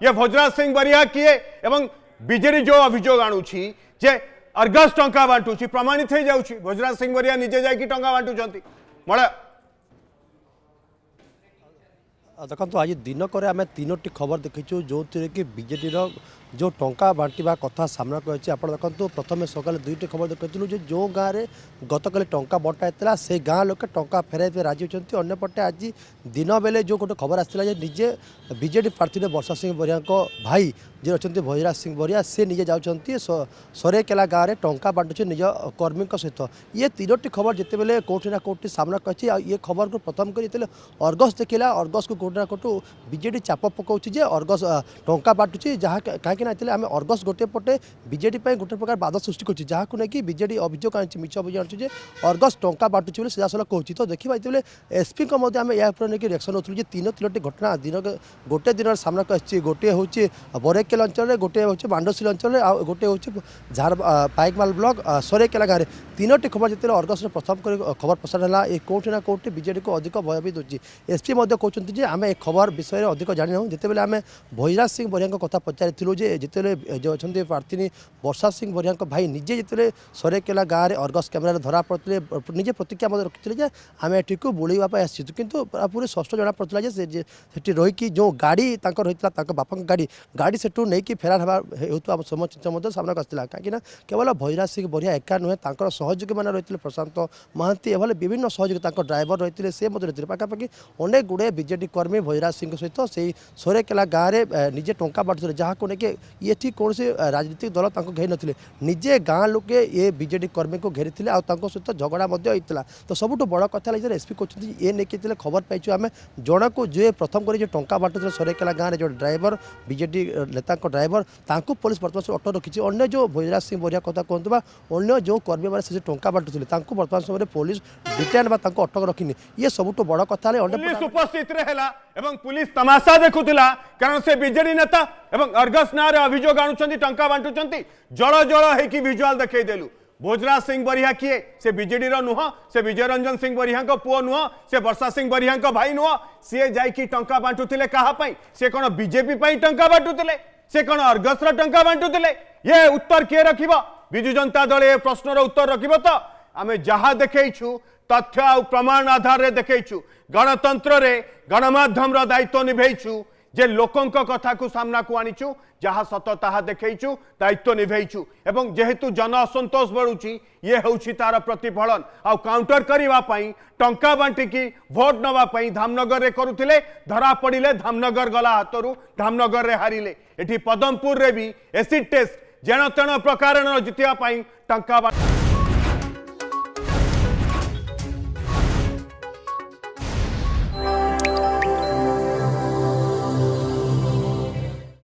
ये ભોજરાજ સિંહ બરિયા કિએ એવં બીજેડી જો અભિયોગ આણુછી જે અર્ગસ ટંકા બાંટુછી પ્રમાણિત થઈ જાઉછી ભોજરાજ સિંહ બરિયા નીજે જાઈકી ટંકા બાંટુચંતી મળ્યા দেখুন আজ দিনকরে আমি তিনোটি খবর দেখিছু যে বিজেডির जो टा बांटा कथा सामना को अच्छी आप देखते प्रथम सकाल दुईट खबर देखते जो जो गाँव में गत काली टा बंटाइला से गाँ लोक टाँह फेर राजी अंपटे आज दिन बेले जो गोटे खबर आसाला निजे बजे प्रार्थी ने बर्षा सिंह बरिया भाई जी अच्छा भैराज सिंह बरिया से निजे जारेकेला गाँव में टाँग बांटुच्छे निज कर्मी सहित ये तीनोटी खबर जिते बेले कौटिना कौटी सामना को ये खबर को प्रथम करते अर्गस देखला अर्गस को कौटना कौटू बजे चाप पकाऊँच अर्गस टाँह बांटू जहाँ कहीं କାହିଁକିନା ଏଥିରେ ଆମେ ଅର୍ଗସ୍ ଗୋଟିଏ ପଟେ ବିଜେଡ଼ି ପାଇଁ ଗୋଟିଏ ପ୍ରକାର ବାଧା ସୃଷ୍ଟି କରୁଛି ଯାହାକୁ ନେଇକି ବିଜେଡ଼ି ଅଭିଯୋଗ ଆଣିଛି ମିଛ ଅଭିଯୋଗ ଆଣିଛି ଯେ ଅର୍ଗସ୍ ଟଙ୍କା ବାଟୁଛି ବୋଲି ସିଧାସଳଖ କହୁଛି ତ ଦେଖିବା ଯେତେବେଳେ ଏସ୍ପିଙ୍କ ମଧ୍ୟ ଆମେ ଏହା ଉପରେ ନେଇକି ରିଆକ୍ସନ୍ ହେଉଥିଲୁ ଯେ ତିନି ତିନୋଟି ଘଟଣା ଦିନ ଗୋଟେ ଦିନରେ ସାମ୍ନାକୁ ଆସିଛି ଗୋଟିଏ ହେଉଛି ବରେକେଲ ଅଞ୍ଚଳରେ ଗୋଟିଏ ହେଉଛି ମାଣ୍ଡସିଲ ଅଞ୍ଚଳରେ ଆଉ ଗୋଟିଏ ହେଉଛି ଝାର ପାଇକମାଲ ବ୍ଲକ ସରେକେଲା ଗାଁରେ ତିନୋଟି ଖବର ଯେତେବେଳେ ଅର୍ଗସରେ ପ୍ରସ୍ତାବ କରି ଖବର ପ୍ରସାର ହେଲା ଏ କେଉଁଠି ନା କେଉଁଠି ବିଜେଡ଼ିକୁ ଅଧିକ ଭୟଭୀତ ହେଉଛି ଏସ୍ପି ମଧ୍ୟ କହୁଛନ୍ତି ଯେ ଆମେ ଏ ଖବର ବିଷୟରେ ଅଧିକ ଜାଣିନାହୁଁ ଯେତେବେଳେ ଆମେ ଭୈରାଜ ସିଂ ବରିଆଙ୍କ କଥା ପଚାରିଥିଲୁ ଯେ ଯେତେବେଳେ ଯେଉଁ ଅଛନ୍ତି ପ୍ରାର୍ଥିନୀ ବର୍ଷା ସିଂ ବରିଆଙ୍କ ଭାଇ ନିଜେ ଯେତେବେଳେ ସରେକେଲା ଗାଁରେ ଅର୍ଗସ୍ କ୍ୟାମେରାରେ ଧରା ପଡ଼ିଥିଲେ ନିଜେ ପ୍ରତିକ୍ରିୟା ମଧ୍ୟ ରଖିଥିଲେ ଯେ ଆମେ ଏଠିକୁ ବୁଲେଇବା ପାଇଁ ଆସିଛୁ କିନ୍ତୁ ପୁରୀ ସ୍ପଷ୍ଟ ଜଣାପଡ଼ିଥିଲା ଯେ ସେ ସେଠି ରହିକି ଯେଉଁ ଗାଡ଼ି ତାଙ୍କର ରହିଥିଲା ତାଙ୍କ ବାପାଙ୍କ ଗାଡ଼ି ଗାଡ଼ି ସେଠୁ ନେଇକି ଫେରାର ହେବା ହେଉଥିବା ସମୟ ଚିତ୍ର ମଧ୍ୟ ସାମ୍ନାକୁ ଆସିଥିଲା କାହିଁକିନା କେବଳ ଭୈରାଜ ସିଂ ବରିଆ ଏକା ନୁହେଁ ତାଙ୍କର ସହଯୋଗୀମାନେ ରହିଥିଲେ ପ୍ରଶାନ୍ତ ମହାନ୍ତି ଏଭଳି ବିଭିନ୍ନ ସହଯୋଗୀ ତାଙ୍କ ଡ୍ରାଇଭର ରହିଥିଲେ ସେ ମଧ୍ୟ ରହିଥିଲେ ପାଖାପାଖି ଅନେକ ଗୁଡ଼ିଏ ବିଜେଡ଼ି କର୍ମୀ ଭୈରାଜ ସିଂଙ୍କ ସହିତ ସେହି ସୋରେକେଲା ଗାଁରେ ନିଜେ ଟଙ୍କା ବାଣ୍ଟୁଥିଲେ ଯାହାକୁ ନେଇକି ଏଠି କୌଣସି ରାଜନୈତିକ ଦଳ ତାଙ୍କୁ ଘେରି ନଥିଲେ ନିଜେ ଗାଁ ଲୋକେ ଏ ବିଜେଡ଼ି କର୍ମୀଙ୍କୁ ଘେରିଥିଲେ ଆଉ ତାଙ୍କ ସହିତ ଝଗଡ଼ା ମଧ୍ୟ ହୋଇଥିଲା ତ ସବୁଠୁ ବଡ଼ କଥା ହେଲା ଏସ୍ପି କହୁଛନ୍ତି ଏ ନେଇକି ଥିଲେ ଖବର ପାଇଛୁ ଆମେ ଜଣକୁ ଯିଏ ପ୍ରଥମ କରି ଯେଉଁ ଟଙ୍କା ବାଟୁଥିଲେ ସରେକେଲା ଗାଁରେ ଯେଉଁ ଡ୍ରାଇଭର ବିଜେଡ଼ି ନେତାଙ୍କ ଡ୍ରାଇଭର ତାଙ୍କୁ ପୋଲିସ ବର୍ତ୍ତମାନ ସେ ଅଟକ ରଖିଛି ଅନ୍ୟ ଯେଉଁ ଭୈରାଜ ସିଂ ବରିଆ କଥା କୁହନ୍ତୁ ବା ଅନ୍ୟ ଯେଉଁ କର୍ମୀମାନେ ସେ ଟଙ୍କା ବାଟୁଥିଲେ ତାଙ୍କୁ ବର୍ତ୍ତମାନ ସମୟରେ ପୋଲିସ ডিটেন বা তাকে অটক রাখিনি ইয়ে সবুঠ বড় কথা হলে উপস্থিত রে হেলা এবং পুলিশ তমাসা দেখুতিলা কারণ সে বিজেডি নেতা এবং অর্গস নারে অভিযোগ আনুছন্তি টঙ্কা बांटুছন্তি জળ জળ হেকি ভিজুয়াল দেখাই দেলু ভোজ ราช সিং বরিয়া কি সে বিজেডি র নহু সে বিজয় রঞ্জন সিং বরিয়া কো পুও নহু সে বর্ষা সিং বরিয়া কো ভাই নহু সি এ যাই কি টঙ্কা बांटু তিলে কহা পই সে কোন বিজেপি পই টঙ্কা बांटু তিলে সে কোন অর্গস র টঙ্কা बांटু তিলে ই উত্তর কি রাখিব বিজু জনতা দলে প্রশ্নর উত্তর রাখিব তো আমি যাহা দেখাইছু तथ्य आ प्रमाण आधार रे देखु गणतंत्र रे गणमाध्यम रो दायित्व निभेचु जे लोकों कथा को सामना को आनीचु जहाँ सत ताहा देखु दायित्व निभेचु एवं जेहेतु जन असंतोष बढ़ुची ये हूँ तार प्रतिफलन आउ काउंटर करने टा बांटिकी भोट नापी धामनगर में करुले धरा पड़े धामनगर गला हाथरू धामनगर में हारे ये पदमपुर भी एसिड टेस्ट जेण तेण प्रकार जितने टाँचा